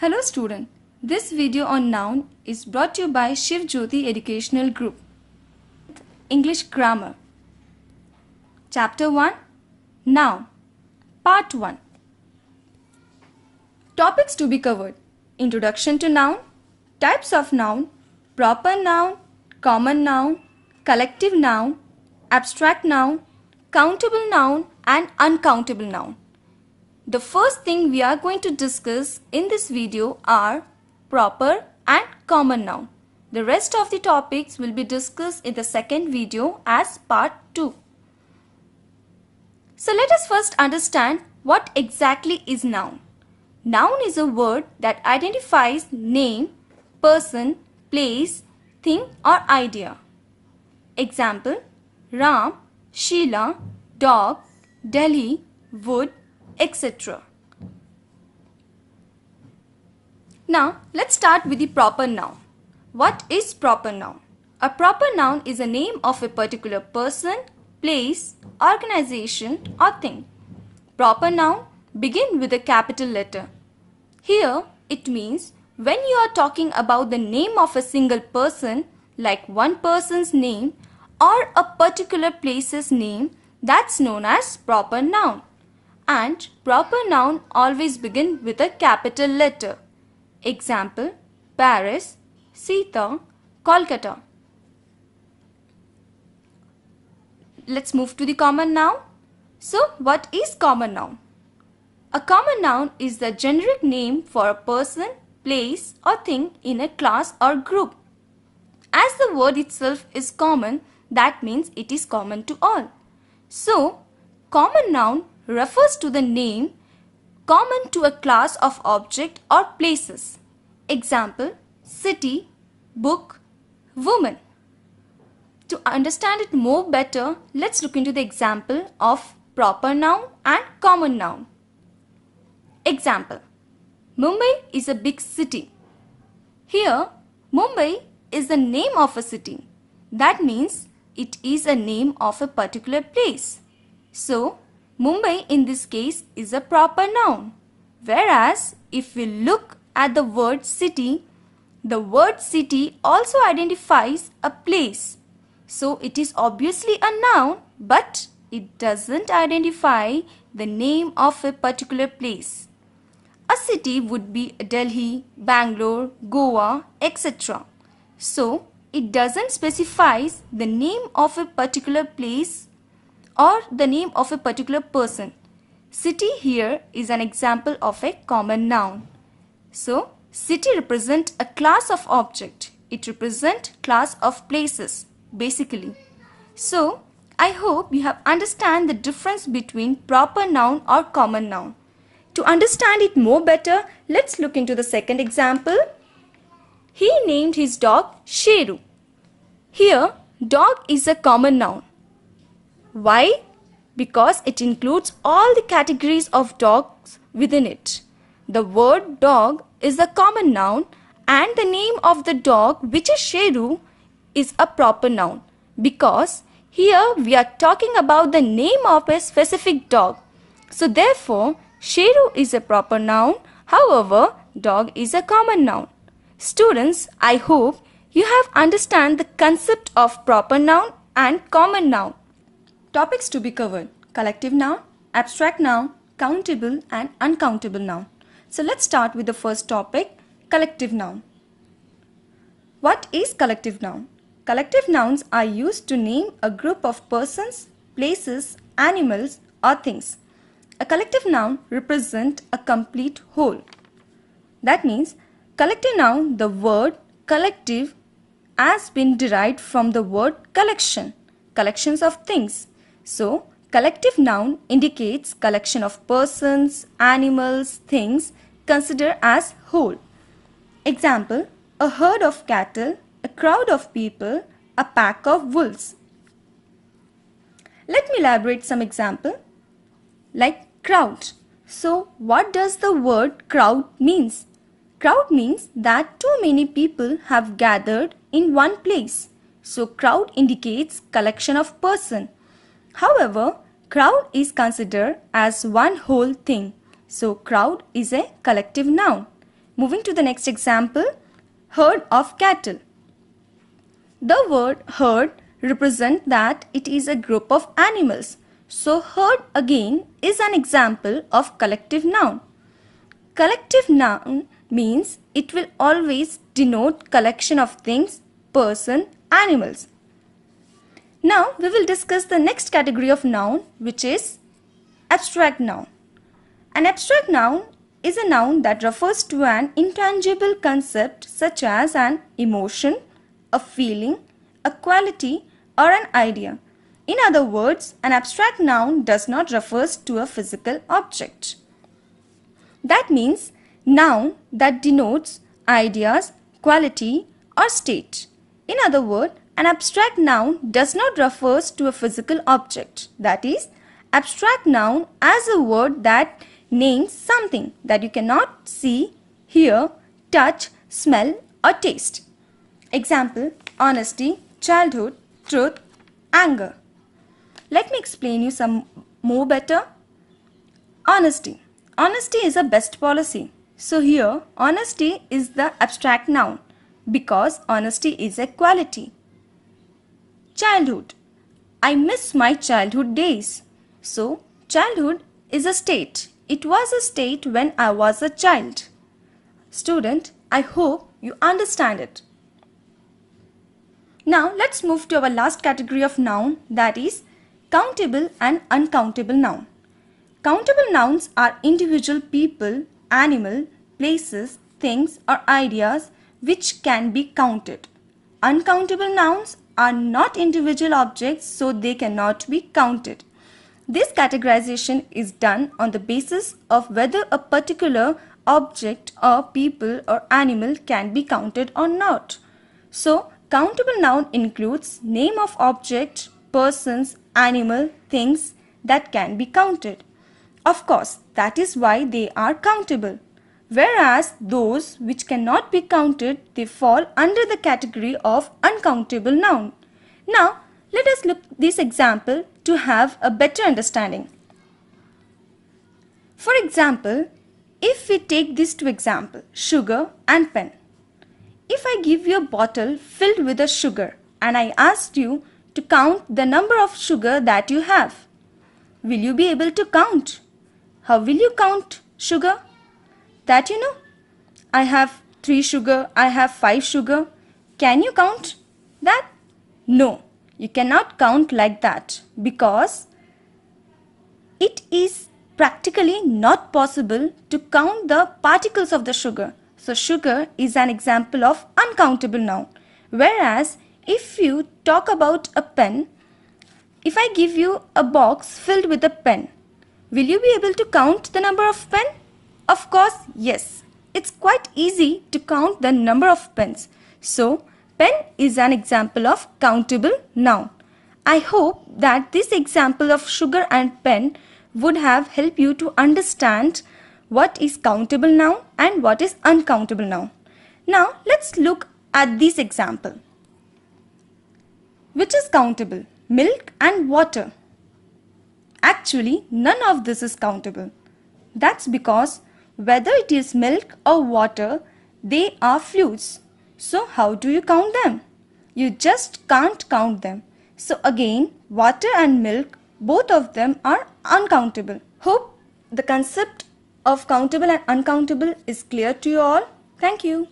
Hello student, this video on noun is brought to you by Shiv Jyoti Educational Group. English Grammar Chapter 1 Noun Part 1 Topics to be covered Introduction to noun Types of noun Proper noun Common noun Collective noun Abstract noun Countable noun and uncountable noun the first thing we are going to discuss in this video are proper and common noun. The rest of the topics will be discussed in the second video as part 2. So let us first understand what exactly is noun. Noun is a word that identifies name, person, place, thing or idea. Example Ram, Sheila, dog, Delhi, wood, etc. Now let's start with the proper noun. What is proper noun? A proper noun is a name of a particular person, place, organization or thing. Proper noun begin with a capital letter. Here it means when you are talking about the name of a single person like one person's name or a particular place's name that's known as proper noun and proper noun always begin with a capital letter. Example, Paris, Sita, Kolkata. Let's move to the common noun. So, what is common noun? A common noun is the generic name for a person, place or thing in a class or group. As the word itself is common, that means it is common to all. So, common noun refers to the name common to a class of object or places. Example, city, book, woman. To understand it more better, let's look into the example of proper noun and common noun. Example, Mumbai is a big city. Here, Mumbai is the name of a city. That means it is a name of a particular place. So, Mumbai in this case is a proper noun. Whereas if we look at the word city, the word city also identifies a place. So it is obviously a noun but it doesn't identify the name of a particular place. A city would be Delhi, Bangalore, Goa, etc. So it doesn't specifies the name of a particular place or the name of a particular person. City here is an example of a common noun. So, city represent a class of object. It represent class of places, basically. So, I hope you have understand the difference between proper noun or common noun. To understand it more better, let's look into the second example. He named his dog Sheru. Here, dog is a common noun. Why? Because it includes all the categories of dogs within it. The word dog is a common noun and the name of the dog which is Sheru is a proper noun because here we are talking about the name of a specific dog. So therefore Sheru is a proper noun however dog is a common noun. Students I hope you have understand the concept of proper noun and common noun. Topics to be covered. Collective noun, abstract noun, countable and uncountable noun. So let's start with the first topic, collective noun. What is collective noun? Collective nouns are used to name a group of persons, places, animals or things. A collective noun represents a complete whole. That means collective noun, the word collective has been derived from the word collection, collections of things. So, collective noun indicates collection of persons, animals, things considered as whole. Example, a herd of cattle, a crowd of people, a pack of wolves. Let me elaborate some example. Like crowd. So what does the word crowd means? Crowd means that too many people have gathered in one place. So crowd indicates collection of person. However, crowd is considered as one whole thing. So crowd is a collective noun. Moving to the next example, herd of cattle. The word herd represents that it is a group of animals. So herd again is an example of collective noun. Collective noun means it will always denote collection of things, person, animals. Now we will discuss the next category of noun which is abstract noun. An abstract noun is a noun that refers to an intangible concept such as an emotion, a feeling, a quality or an idea. In other words, an abstract noun does not refer to a physical object. That means noun that denotes ideas, quality or state. In other words, an abstract noun does not refers to a physical object. That is, abstract noun as a word that names something that you cannot see, hear, touch, smell or taste. Example, honesty, childhood, truth, anger. Let me explain you some more better. Honesty. Honesty is a best policy. So here, honesty is the abstract noun because honesty is a quality childhood. I miss my childhood days. So, childhood is a state. It was a state when I was a child. Student, I hope you understand it. Now, let's move to our last category of noun that is countable and uncountable noun. Countable nouns are individual people, animal, places, things or ideas which can be counted. Uncountable nouns are not individual objects so they cannot be counted. This categorization is done on the basis of whether a particular object or people or animal can be counted or not. So, countable noun includes name of object, persons, animal, things that can be counted. Of course, that is why they are countable whereas those which cannot be counted they fall under the category of uncountable noun. Now let us look this example to have a better understanding. For example, if we take these two examples, sugar and pen. If I give you a bottle filled with a sugar and I asked you to count the number of sugar that you have, will you be able to count? How will you count sugar? that you know. I have 3 sugar, I have 5 sugar. Can you count that? No, you cannot count like that because it is practically not possible to count the particles of the sugar. So sugar is an example of uncountable noun. Whereas if you talk about a pen, if I give you a box filled with a pen, will you be able to count the number of pen? Of course, yes. It's quite easy to count the number of pens. So, pen is an example of countable noun. I hope that this example of sugar and pen would have helped you to understand what is countable noun and what is uncountable noun. Now, let's look at this example. Which is countable? Milk and water. Actually, none of this is countable. That's because whether it is milk or water, they are fluids. So how do you count them? You just can't count them. So again, water and milk, both of them are uncountable. Hope the concept of countable and uncountable is clear to you all. Thank you.